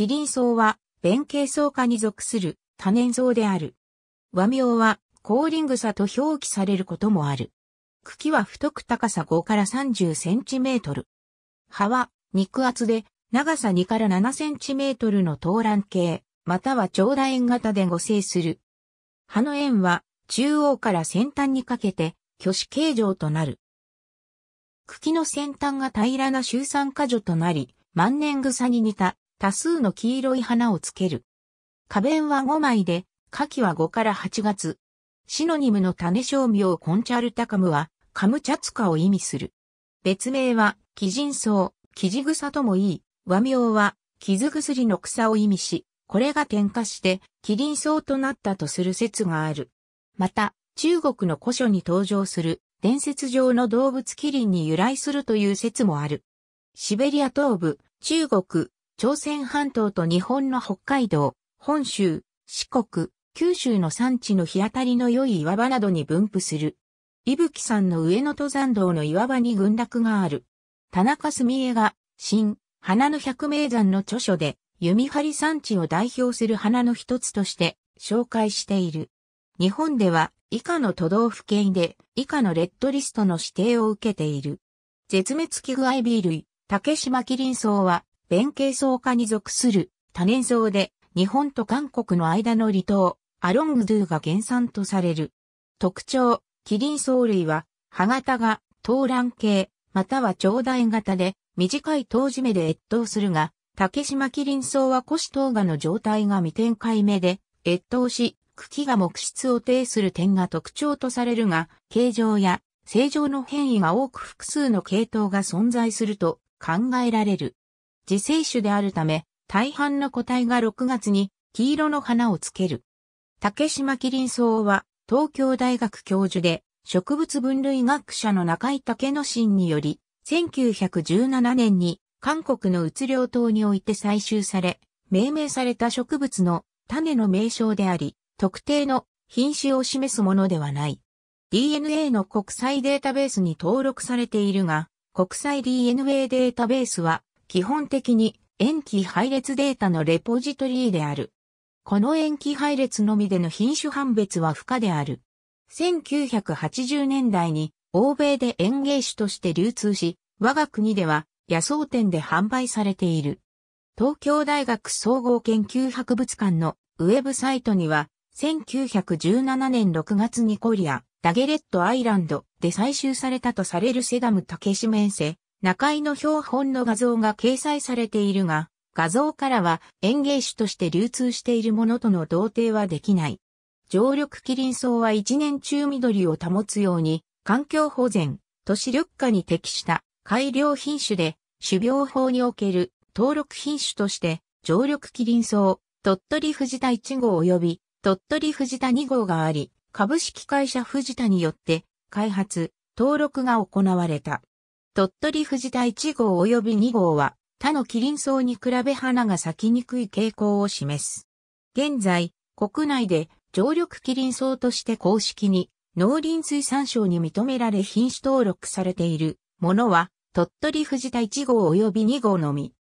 キリン草は、弁慶草科に属する多年草である。和名は、コーリングサと表記されることもある。茎は太く高さ5から30センチメートル。葉は、肉厚で、長さ2から7センチメートルの東蘭形、または長楕円型で合生する。葉の円は、中央から先端にかけて、巨子形状となる。茎の先端が平らな集酸果樹となり、万年草に似た多数の黄色い花をつける。花弁は5枚で、花期は5から8月。シノニムの種商名コンチャルタカムは、カムチャツカを意味する。別名は、キジンソウ、キジグサともいい、和名は、傷薬の草を意味し、これが点火して、キリンソウとなったとする説がある。また、中国の古書に登場する、伝説上の動物キリンに由来するという説もある。シベリア東部、中国、朝鮮半島と日本の北海道、本州、四国、九州の山地の日当たりの良い岩場などに分布する。伊吹山の上野登山道の岩場に群落がある。田中澄江が、新、花の百名山の著書で、弓張山地を代表する花の一つとして紹介している。日本では以下の都道府県で以下のレッドリストの指定を受けている。絶滅危惧アイビー類、竹島キリンソウは弁慶草科に属する多年草で日本と韓国の間の離島、アロングドゥが原産とされる。特徴、キリン藻類は歯型が東卵系、または長大型で短い頭締めで越冬するが、竹島キリン草は腰等芽の状態が未展開目で越冬し、茎が木質を呈する点が特徴とされるが、形状や正常の変異が多く複数の系統が存在すると考えられる。自生種であるため、大半の個体が6月に黄色の花をつける。竹島キリンは東京大学教授で植物分類学者の中井武之進により、1917年に韓国の鬱領島において採集され、命名された植物の種の名称であり、特定の品種を示すものではない。DNA の国際データベースに登録されているが、国際 DNA データベースは基本的に塩基配列データのレポジトリである。この塩基配列のみでの品種判別は不可である。1980年代に欧米で園芸種として流通し、我が国では野草店で販売されている。東京大学総合研究博物館のウェブサイトには、1917年6月にコリア、ダゲレットアイランドで採集されたとされるセダム竹シメンセ、中井の標本の画像が掲載されているが、画像からは園芸種として流通しているものとの同定はできない。常緑キリン草は一年中緑を保つように、環境保全、都市緑化に適した改良品種で、種苗法における登録品種として、常緑キリン草、鳥取藤田1号及び鳥取藤田2号があり、株式会社藤田によって開発、登録が行われた。鳥取藤田1号及び2号は、他のキリン草に比べ花が咲きにくい傾向を示す。現在、国内で常緑キリン草として公式に農林水産省に認められ品種登録されているものは鳥取藤田1号及び2号のみ。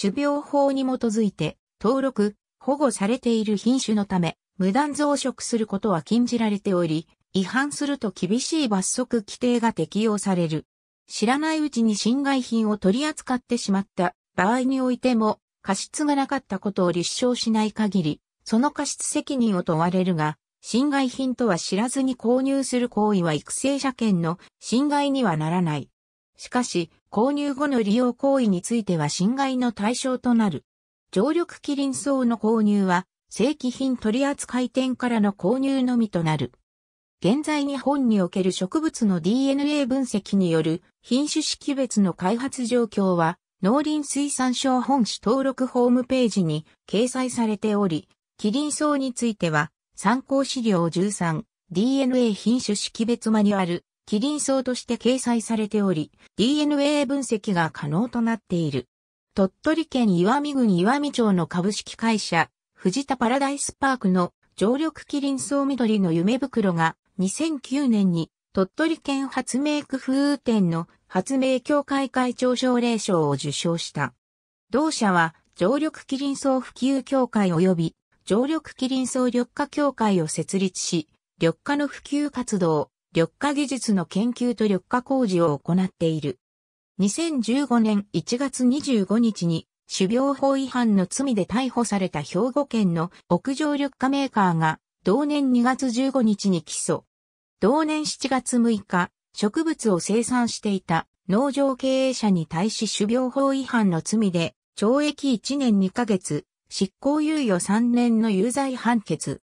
種苗法に基づいて登録、保護されている品種のため無断増殖することは禁じられており、違反すると厳しい罰則規定が適用される。知らないうちに侵害品を取り扱ってしまった場合においても過失がなかったことを立証しない限り、その過失責任を問われるが、侵害品とは知らずに購入する行為は育成者権の侵害にはならない。しかし、購入後の利用行為については侵害の対象となる。常緑キリン層の購入は、正規品取扱店からの購入のみとなる。現在日本における植物の DNA 分析による品種識別の開発状況は、農林水産省本市登録ホームページに掲載されており、キリンソウについては、参考資料 13DNA 品種識別マニュアル、キリンソウとして掲載されており、DNA 分析が可能となっている。鳥取県岩見郡岩見町の株式会社、藤田パラダイスパークの常緑キリンソウ緑の夢袋が2009年に鳥取県発明工夫展の発明協会会長奨励賞を受賞した。同社は、常緑キリンソウ普及協会及び、常緑キリンソウ緑化協会を設立し、緑化の普及活動、緑化技術の研究と緑化工事を行っている。2015年1月25日に、種苗法違反の罪で逮捕された兵庫県の屋上緑化メーカーが、同年2月15日に起訴。同年7月6日、植物を生産していた農場経営者に対し種苗法違反の罪で、懲役1年2ヶ月、執行猶予3年の有罪判決。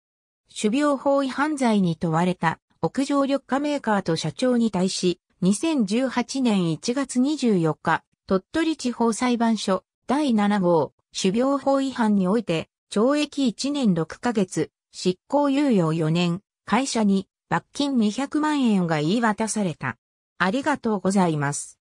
種苗法違反罪に問われた、屋上緑化メーカーと社長に対し、2018年1月24日、鳥取地方裁判所第7号、種苗法違反において、懲役1年6ヶ月、執行猶予4年、会社に罰金200万円が言い渡された。ありがとうございます。